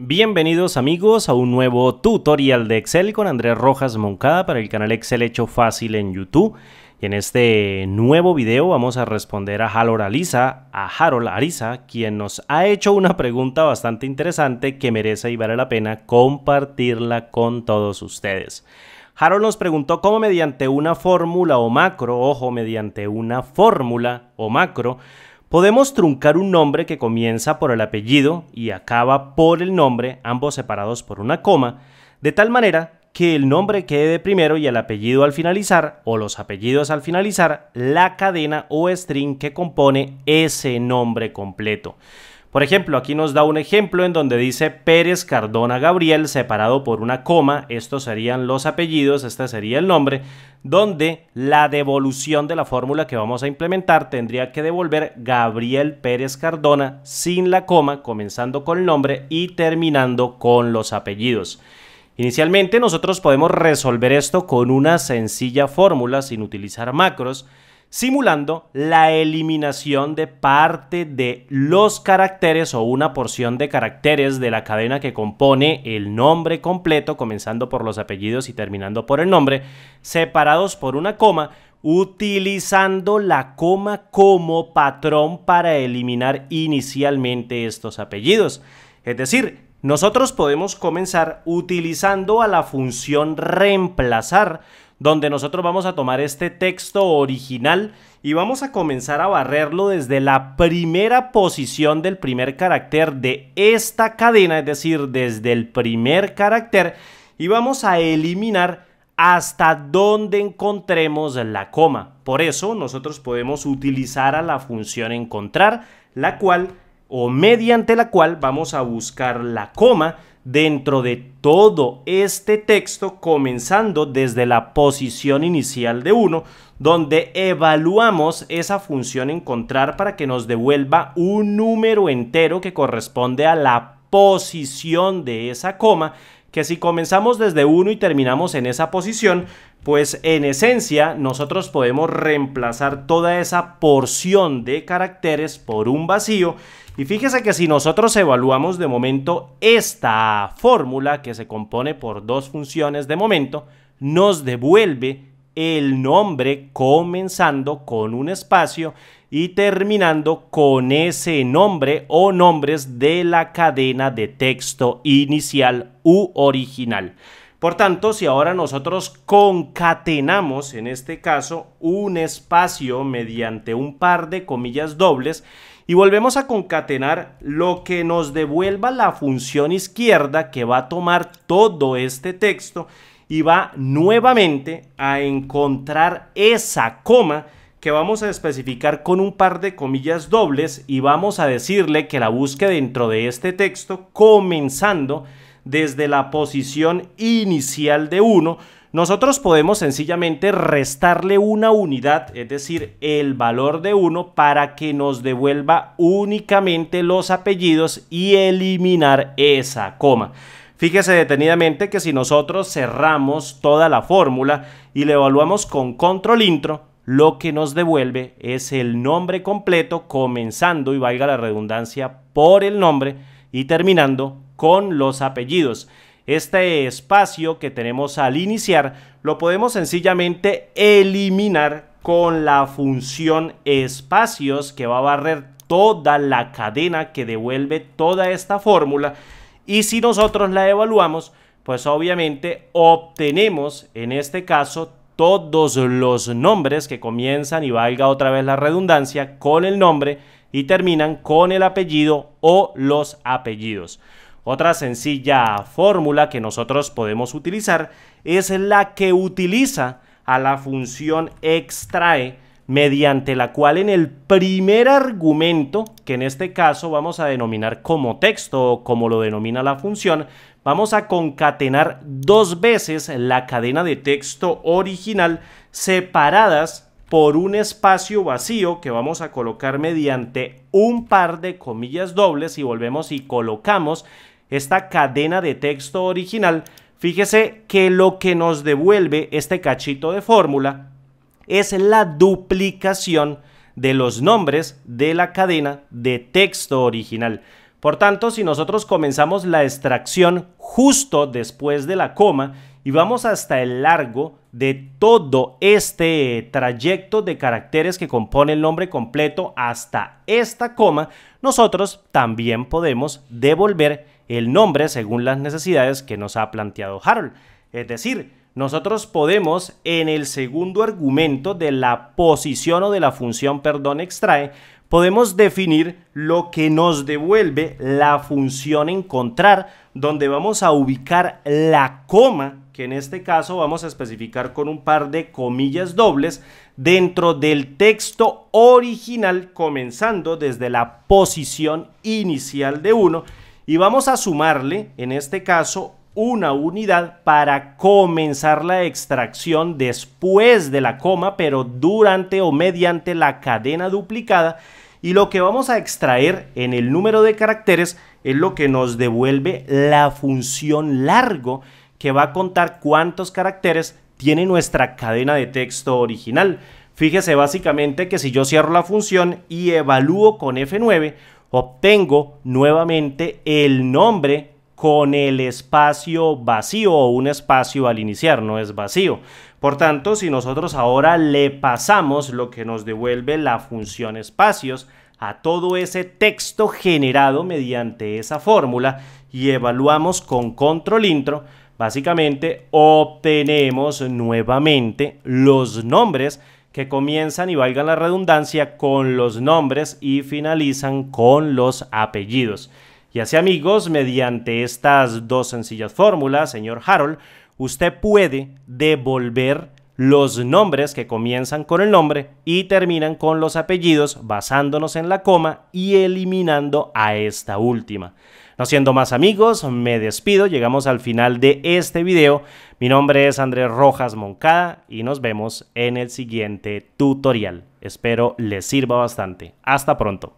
Bienvenidos amigos a un nuevo tutorial de Excel con Andrés Rojas Moncada para el canal Excel Hecho Fácil en YouTube. Y en este nuevo video vamos a responder a Harold Ariza, a Harold Ariza, quien nos ha hecho una pregunta bastante interesante que merece y vale la pena compartirla con todos ustedes. Harold nos preguntó cómo mediante una fórmula o macro, ojo, mediante una fórmula o macro, Podemos truncar un nombre que comienza por el apellido y acaba por el nombre, ambos separados por una coma, de tal manera que el nombre quede primero y el apellido al finalizar, o los apellidos al finalizar, la cadena o string que compone ese nombre completo. Por ejemplo, aquí nos da un ejemplo en donde dice Pérez Cardona Gabriel separado por una coma, estos serían los apellidos, este sería el nombre, donde la devolución de la fórmula que vamos a implementar tendría que devolver Gabriel Pérez Cardona sin la coma, comenzando con el nombre y terminando con los apellidos. Inicialmente nosotros podemos resolver esto con una sencilla fórmula sin utilizar macros, simulando la eliminación de parte de los caracteres o una porción de caracteres de la cadena que compone el nombre completo, comenzando por los apellidos y terminando por el nombre, separados por una coma, utilizando la coma como patrón para eliminar inicialmente estos apellidos. Es decir, nosotros podemos comenzar utilizando a la función reemplazar donde nosotros vamos a tomar este texto original y vamos a comenzar a barrerlo desde la primera posición del primer carácter de esta cadena, es decir, desde el primer carácter, y vamos a eliminar hasta donde encontremos la coma. Por eso nosotros podemos utilizar a la función encontrar, la cual o mediante la cual vamos a buscar la coma dentro de todo este texto, comenzando desde la posición inicial de 1, donde evaluamos esa función encontrar para que nos devuelva un número entero que corresponde a la posición de esa coma que si comenzamos desde 1 y terminamos en esa posición, pues en esencia nosotros podemos reemplazar toda esa porción de caracteres por un vacío. Y fíjese que si nosotros evaluamos de momento esta fórmula que se compone por dos funciones de momento, nos devuelve el nombre comenzando con un espacio y terminando con ese nombre o nombres de la cadena de texto inicial u original. Por tanto, si ahora nosotros concatenamos, en este caso, un espacio mediante un par de comillas dobles y volvemos a concatenar lo que nos devuelva la función izquierda que va a tomar todo este texto y va nuevamente a encontrar esa coma que vamos a especificar con un par de comillas dobles y vamos a decirle que la busque dentro de este texto comenzando desde la posición inicial de 1, nosotros podemos sencillamente restarle una unidad, es decir, el valor de 1 para que nos devuelva únicamente los apellidos y eliminar esa coma. Fíjese detenidamente que si nosotros cerramos toda la fórmula y le evaluamos con control intro, lo que nos devuelve es el nombre completo, comenzando, y valga la redundancia, por el nombre y terminando con los apellidos. Este espacio que tenemos al iniciar lo podemos sencillamente eliminar con la función espacios que va a barrer toda la cadena que devuelve toda esta fórmula y si nosotros la evaluamos pues obviamente obtenemos en este caso todos los nombres que comienzan, y valga otra vez la redundancia, con el nombre y terminan con el apellido o los apellidos. Otra sencilla fórmula que nosotros podemos utilizar es la que utiliza a la función extrae mediante la cual en el primer argumento, que en este caso vamos a denominar como texto o como lo denomina la función, vamos a concatenar dos veces la cadena de texto original separadas por un espacio vacío que vamos a colocar mediante un par de comillas dobles y volvemos y colocamos esta cadena de texto original. Fíjese que lo que nos devuelve este cachito de fórmula es la duplicación de los nombres de la cadena de texto original. Por tanto, si nosotros comenzamos la extracción justo después de la coma y vamos hasta el largo de todo este trayecto de caracteres que compone el nombre completo hasta esta coma, nosotros también podemos devolver el nombre según las necesidades que nos ha planteado Harold. Es decir, nosotros podemos en el segundo argumento de la posición o de la función, perdón, extrae, podemos definir lo que nos devuelve la función encontrar, donde vamos a ubicar la coma, que en este caso vamos a especificar con un par de comillas dobles, dentro del texto original, comenzando desde la posición inicial de 1, y vamos a sumarle, en este caso, una unidad para comenzar la extracción después de la coma, pero durante o mediante la cadena duplicada. Y lo que vamos a extraer en el número de caracteres es lo que nos devuelve la función largo, que va a contar cuántos caracteres tiene nuestra cadena de texto original. Fíjese básicamente que si yo cierro la función y evalúo con F9, obtengo nuevamente el nombre con el espacio vacío o un espacio al iniciar, no es vacío. Por tanto, si nosotros ahora le pasamos lo que nos devuelve la función espacios a todo ese texto generado mediante esa fórmula y evaluamos con control intro, básicamente obtenemos nuevamente los nombres que comienzan y valgan la redundancia con los nombres y finalizan con los apellidos. Y así amigos, mediante estas dos sencillas fórmulas, señor Harold, usted puede devolver los nombres que comienzan con el nombre y terminan con los apellidos basándonos en la coma y eliminando a esta última. No siendo más amigos, me despido, llegamos al final de este video. Mi nombre es Andrés Rojas Moncada y nos vemos en el siguiente tutorial. Espero les sirva bastante. Hasta pronto.